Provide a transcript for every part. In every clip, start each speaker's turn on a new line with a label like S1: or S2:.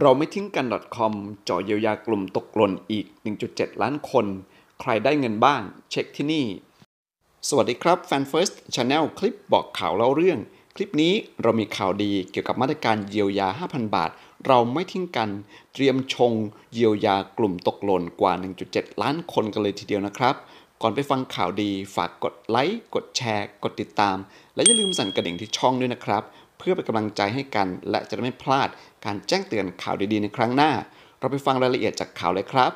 S1: เราไม่ทิ้งกัน .com จ่อเยียวยากลุ่มตกหล่นอีก 1.7 ล้านคน ใครได้เงินบ้างเช็คที่นี่ สวัสดีครับแฟนเฟิร์สชาแนลคลิปบอกข่าวเล่าเรื่อง คลิปนี้เรามีข่าวดีเกี่ยวกับมาตรการเยียวยา 5,000 บาท เราไม่ทิ้งกันเตรียมชงเยียวยากลุ่มตกหล่นกว่า 1.7 ล้านคนกันเลยทีเดียวนะครับ ก่อนไปฟังข่าวดีฝากกดไลค์กดแชร์ กดติดตาม และอย่าลืมสั่นกระดิ่งที่ช่องด้วยนะครับพื่อเป็นกำลังใจให้กัน และจะไม่พลาดการแจ้งเตือนข่าวดี ๆ ในครั้งหน้า เราไปฟังรายละเอียดจากข่าวเลยครับ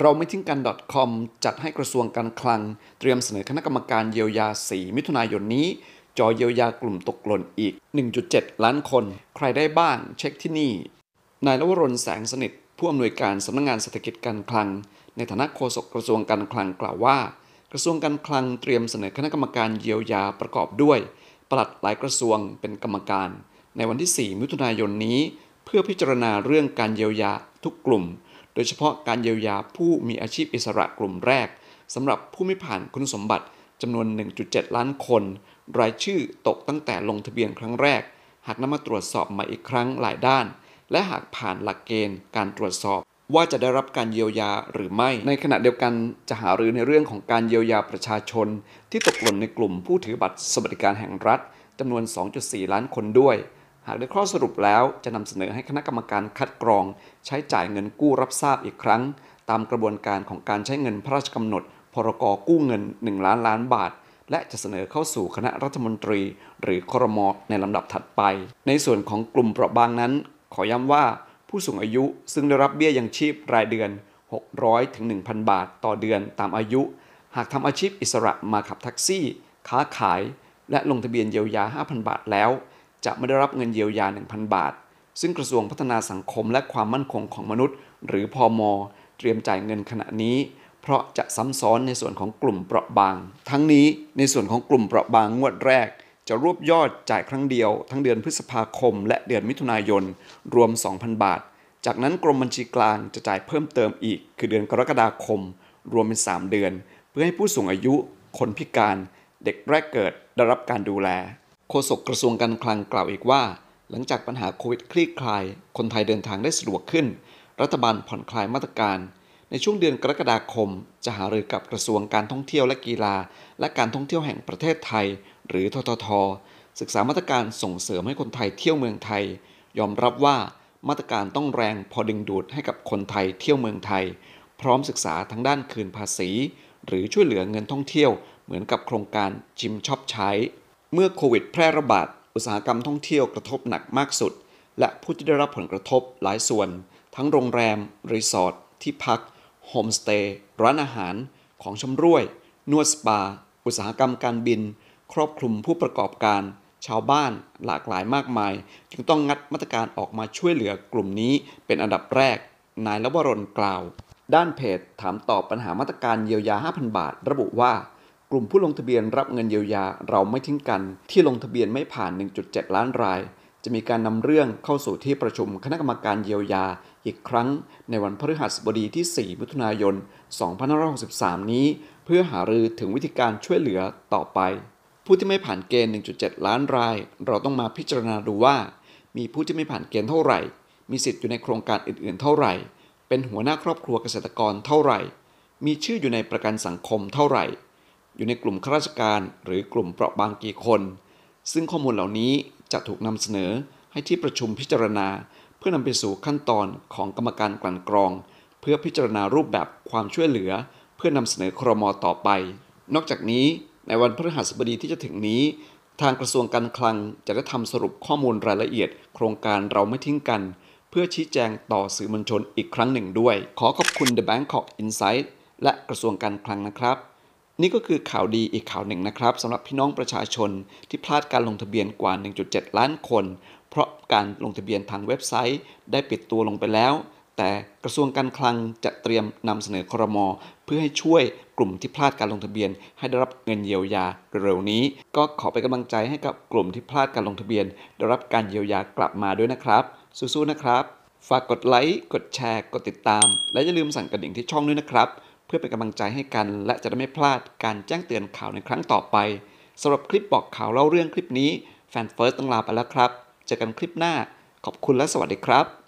S1: เราไม่ทิ้งกัน .com จัดให้กระทรวงการคลัง เตรียมเสนอคณะกรรมการเยียวยา 4 มิถุนายนนี้ จอเยียวยากลุ่มตกหล่นอีก 1.7 ล้านคนใครได้บ้าง เช็คที่นี่นายรวรนแสงสนิทผู้อำนวยการสำนักงงานเศรษฐกิจการคลัง ในฐานะโฆษกกระทรวงการคลังกล่าวว่า กระทรวงการคลังเตรียมเสนอคณะกรรมการเยียวยาประกอบด้วยปลัดหลายกระทรวงเป็นกรรมการ ในวันที่ 4 มิถุนายนนี้เพื่อพิจารณาเรื่องการเยียวยาทุกกลุ่ม โดยเฉพาะการเยียวยาผู้มีอาชีพอิสระกลุ่มแรก สำหรับผู้ไม่ผ่านคุณสมบัติ จำนวน 1.7 ล้านคน รายชื่อตกตั้งแต่ลงทะเบียนครั้งแรก หากนำมาตรวจสอบใหม่อีกครั้งหลายด้าน และหากผ่านหลักเกณฑ์การตรวจสอบว่าจะได้รับการเยียวยาหรือไม่ ในขณะเดียวกันจะหารือในเรื่องของการเยียวยาประชาชน ที่ตกหล่นในกลุ่มผู้ถือบัตรสวัสดิการแห่งรัฐจำนวน 2.4 ล้านคนด้วย หากได้ข้อสรุปแล้วจะนำเสนอให้คณะกรรมการคัดกรอง ใช้จ่ายเงินกู้รับทราบอีกครั้ง ตามกระบวนการของการใช้เงินพระราชกำหนด พรกกู้เงิน 1 ล้านล้านบาท และจะเสนอเข้าสู่คณะรัฐมนตรี หรือครมในลำดับถัดไป ในส่วนของกลุ่มเปราะบางนั้น ขอย้ำว่าผู้สูงอายุซึ่งได้รับเบี้ยยังชีพรายเดือน 600ถึง1,000 บาทต่อเดือนตามอายุ หากทำอาชีพอิสระมาขับแท็กซี่ ค้าขาย และลงทะเบียนเยียวยา 5,000 บาทแล้ว จะไม่ได้รับเงินเยียวยา 1,000 บาท ซึ่งกระทรวงพัฒนาสังคมและความมั่นคงของมนุษย์หรือพอมเตรียมจ่ายเงินขณะนี้เพราะจะซ้ำซ้อนในส่วนของกลุ่มเปราะบางทั้งนี้ในส่วนของกลุ่มเปราะบางงวดแรกจะรวบยอดจ่ายครั้งเดียว ทั้งเดือนพฤษภาคม และเดือนมิถุนายน รวม 2,000 บาท จากนั้นกรมบัญชีกลางจะจ่ายเพิ่มเติมอีก คือเดือนกรกฎาคม รวมเป็น 3 เดือน เพื่อให้ผู้สูงอายุคนพิการ เด็กแรกเกิดได้รับการดูแล โฆษกกระทรวงการคลังกล่าวอีกว่า หลังจากปัญหาโควิดคลี่คลาย คนไทยเดินทางได้สะดวกขึ้น รัฐบาลผ่อนคลายมาตรการ ในช่วงเดือนกรกฎาคม จะหารือกับกระทรวงการท่องเที่ยวและกีฬา และการท่องเที่ยวแห่งประเทศไทยหรือททท ศึกษามาตรการส่งเสริม ให้คนไทยเที่ยวเมืองไทย ยอมรับว่ามาตรการต้องแรงพอดึงดูดให้กับคนไทยเที่ยวเมืองไทย พร้อมศึกษาทั้งด้านคืนภาษี หรือช่วยเหลือเงินท่องเที่ยวเหมือนกับโครงการชิมช็อปใช้เมื่อโควิดแพร่ระบาดอุตสาหกรรมท่องเที่ยวกระทบหนักมากสุด และผู้ที่ได้รับผลกระทบหลายส่วน ทั้งโรงแรมรีสอร์ทที่พักโฮมสเตย์ร้านอาหาร ของชำร่วย นวดสปาอุตสาหกรรมการบินครอบคลุมผู้ประกอบการ ชาวบ้านหลากหลายมากมาย จึงต้องงัดมาตรการออกมาช่วยเหลือกลุ่มนี้เป็นอันดับแรก นายลวรนกล่าว ด้านเพจถามตอบปัญหามาตรการเยียวยา 5,000 บาท ระบุว่า กลุ่มผู้ลงทะเบียนรับเงินเยียวยาเราไม่ทิ้งกัน ที่ลงทะเบียนไม่ผ่าน 1.7 ล้านราย จะมีการนำเรื่องเข้าสู่ที่ประชุมคณะกรรมการเยียวยา อีกครั้ง ในวันพฤหัสบดีที่4มิถุนายน2563นี้ เพื่อหารือถึงวิธีการช่วยเหลือต่อไปผู้ที่ไม่ผ่านเกณฑ์ 1.7 ล้านราย เราต้องมาพิจารณาดูว่า มีผู้ที่ไม่ผ่านเกณฑ์เท่าไหร่ มีสิทธิ์อยู่ในโครงการอื่นๆ เท่าไหร่ เป็นหัวหน้าครอบครัวเกษตรกรเท่าไหร่ มีชื่ออยู่ในประกันสังคมเท่าไหร่ อยู่ในกลุ่มข้าราชการ หรือกลุ่มเปราะบางกี่คน ซึ่งข้อมูลเหล่านี้จะถูกนำเสนอให้ที่ประชุมพิจารณา เพื่อนำไปสู่ขั้นตอนของกรรมการกลั่นกรอง เพื่อพิจารณารูปแบบความช่วยเหลือ เพื่อนำเสนอครมต่อไป นอกจากนี้ในวันพฤหัสบดีที่จะถึงนี้ ทางกระทรวงการคลังจะได้ทำสรุปข้อมูลรายละเอียดโครงการเราไม่ทิ้งกัน เพื่อชี้แจงต่อสื่อมวลชนอีกครั้งหนึ่งด้วย ขอขอบคุณ The Bangkok Insight และกระทรวงการคลังนะครับ นี่ก็คือข่าวดีอีกข่าวหนึ่งนะครับสำหรับพี่น้องประชาชนที่พลาดการลงทะเบียนกว่า 1.7 ล้านคน เพราะการลงทะเบียนทางเว็บไซต์ ได้ปิดตัวลงไปแล้วแต่กระทรวงการคลังจะเตรียมนำเสนอครม เพื่อให้ช่วยกลุ่มที่พลาดการลงทะเบียน ให้ได้รับเงินเยียวยาเร็วนี้ ก็ขอเป็นกำลังใจให้กับกลุ่มที่พลาดการลงทะเบียน ได้รับการเยียวยากลับมาด้วยนะครับ สู้ๆนะครับ ฝากกดไลค์กดแชร์กดติดตาม และอย่าลืมสั่งกระดิ่งที่ช่องด้วยนะครับ เพื่อเป็นกำลังใจให้กันและจะได้ไม่พลาดการแจ้งเตือนข่าวในครั้งต่อไปสำหรับคลิปบอกข่าวเล่าเรื่องคลิปนี้แฟนเฟิร์สต้องลาไปแล้วครับเจอกันคลิปหน้าขอบคุณและสวัสดีครับ